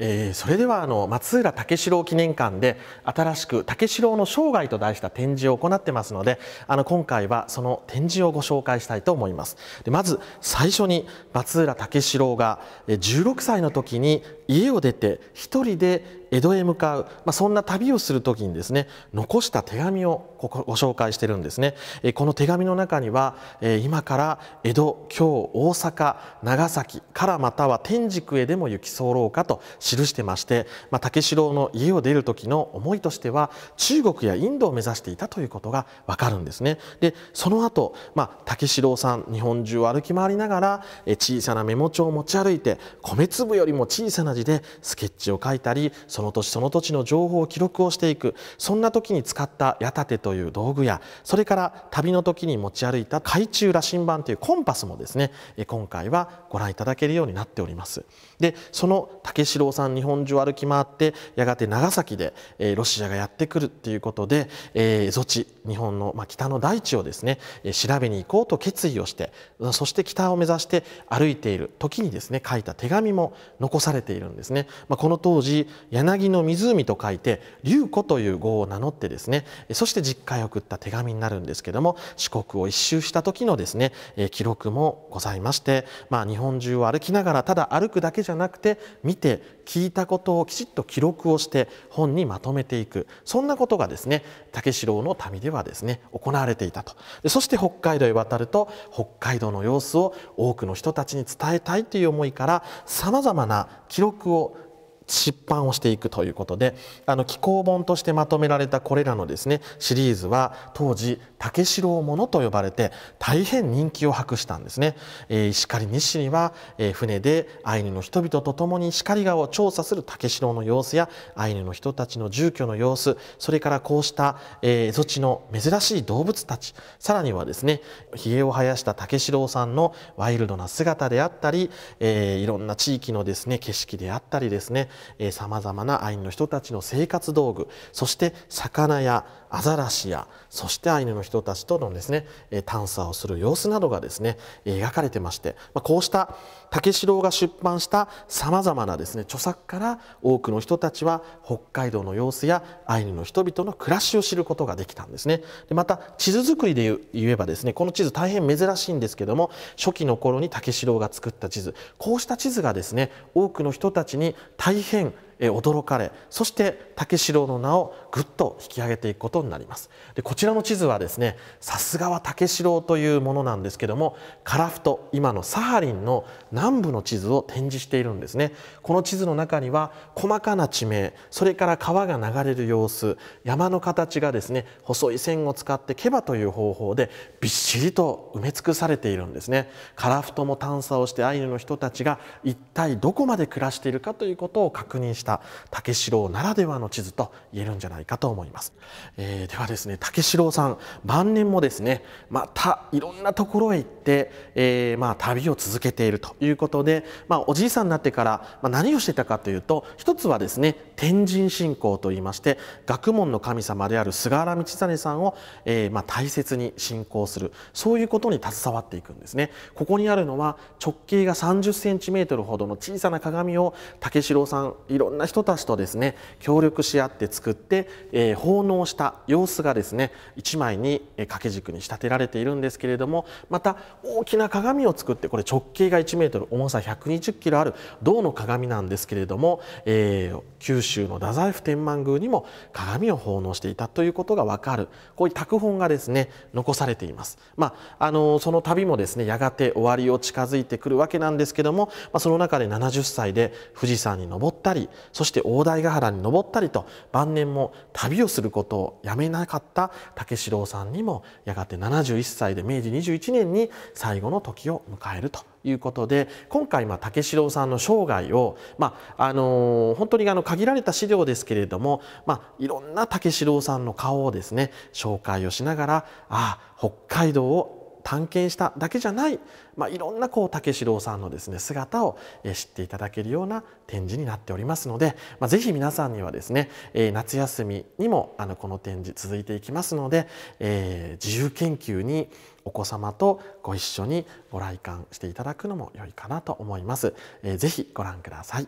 えー、それではあの松浦武四郎記念館で新しく「武四郎の生涯」と題した展示を行ってますのであの今回はその展示をご紹介したいと思いますでまず最初に松浦武四郎が16歳の時に家を出て一人で江戸へ向かう、まあ、そんな旅をする時にですね残した手紙をここご紹介してるんですね、えこの手紙の中には、え今から江戸京大阪長崎からまたは天竺へでも行き候かと記してまして、まあ、竹四郎の家を出る時の思いとしては中国やインドを目指していたということがわかるんですねでその後、まあ、竹四郎さん日本中を歩き回りながら、え小さなメモ帳を持ち歩いて米粒よりも小さなりでスケッチを書いたりその土地その土地の情報を記録をしていくそんな時に使った矢立という道具やそれから旅の時に持ち歩いた海中羅針盤というコンパスもですね今回はご覧いただけるようになっております。でその竹四郎さん日本中を歩き回ってやがて長崎で、えロシアがやってくるっていうことで、えー、ゾチ日本の、ま北の大地をですね調べに行こうと決意をしてそして北を目指して歩いている時にですね書いた手紙も残されているんですね、まあ、この当時柳の湖と書いて龍子という号を名乗ってですねそして実家へ送った手紙になるんですけども四国を一周した時のですね記録もございまして、まあ、日本中を歩きながらただ歩くだけじゃなくて見て聞いたことをきちっと記録をして本にまとめていくそんなことがですね武四郎の旅ではですね行われていたとでそして北海道へ渡ると北海道の様子を多くの人たちに伝えたいという思いからさまざまな記録記を出版をしていくということであの紀行本としてまとめられたこれらのですねシリーズは当時竹城も物と呼ばれて大変人気を博したんですね、えー、石狩西には、えー、船でアイヌの人々と共に石狩川を調査する竹城の様子やアイヌの人たちの住居の様子それからこうした、えー、土地の珍しい動物たちさらにはですねひげを生やした竹城さんのワイルドな姿であったり、えー、いろんな地域のですね景色であったりですねさまざまなアイヌの人たちの生活道具そして魚やアザラシやそしてアイヌの人たちとのですね探査をする様子などがですね描かれてまして、まこうした竹四郎が出版したさまざまなですね著作から多くの人たちは北海道の様子やアイヌの人々の暮らしを知ることができたんですね。でまた地図作りで言えばですねこの地図大変珍しいんですけども初期の頃に竹四郎が作った地図こうした地図がですね多くの人たちに大変 king 驚かれそして竹城の名をぐっと引き上げていくことになりますでこちらの地図はですねさすがは竹城というものなんですけどもカラフト今のサハリンの南部の地図を展示しているんですねこの地図の中には細かな地名それから川が流れる様子山の形がですね細い線を使ってけばという方法でびっしりと埋め尽くされているんですねカラフトも探査をしてアイヌの人たちが一体どこまで暮らしているかということを確認したた竹城ならではの地図と言えるんじゃないかと思います、えー、ではですね竹城さん晩年もですねまたいろんなところへ行って、えー、まあ旅を続けているということで、まあ、おじいさんになってから、まあ、何をしてたかというと一つはですね天神信仰といいまして学問の神様である菅原道真さんを、えー、まあ大切に信仰するそういうことに携わっていくんですねここにあるのは直径が30センチメートルほどの小さな鏡を竹城さんいろんなな人たちとですね協力し合って作って、えー、奉納した様子がですね一枚に掛け軸に仕立てられているんですけれどもまた大きな鏡を作ってこれ直径が1メートル重さ120キロある銅の鏡なんですけれども、えー、九州の太宰府天満宮にも鏡を奉納していたということがわかるこういう拓本がですね残されています。まああのその旅もですねやがて終わりを近づいてくるわけなんですけども、まあ、その中で70歳で富士山に登ったりそして大台ヶ原に登ったりと晩年も旅をすることをやめなかった武四郎さんにもやがて71歳で明治21年に最後の時を迎えるということで今回まあ武四郎さんの生涯を、まああのー、本当にあの限られた資料ですけれども、まあ、いろんな武四郎さんの顔をですね紹介をしながらああ北海道を探検しただけじゃない、まあ、いろんなこう竹志郎さんのですね姿を知っていただけるような展示になっておりますので、まあ、ぜひ皆さんにはですね、え夏休みにもあのこの展示続いていきますので、えー、自由研究にお子様とご一緒にご来館していただくのも良いかなと思います。えー、ぜひご覧ください。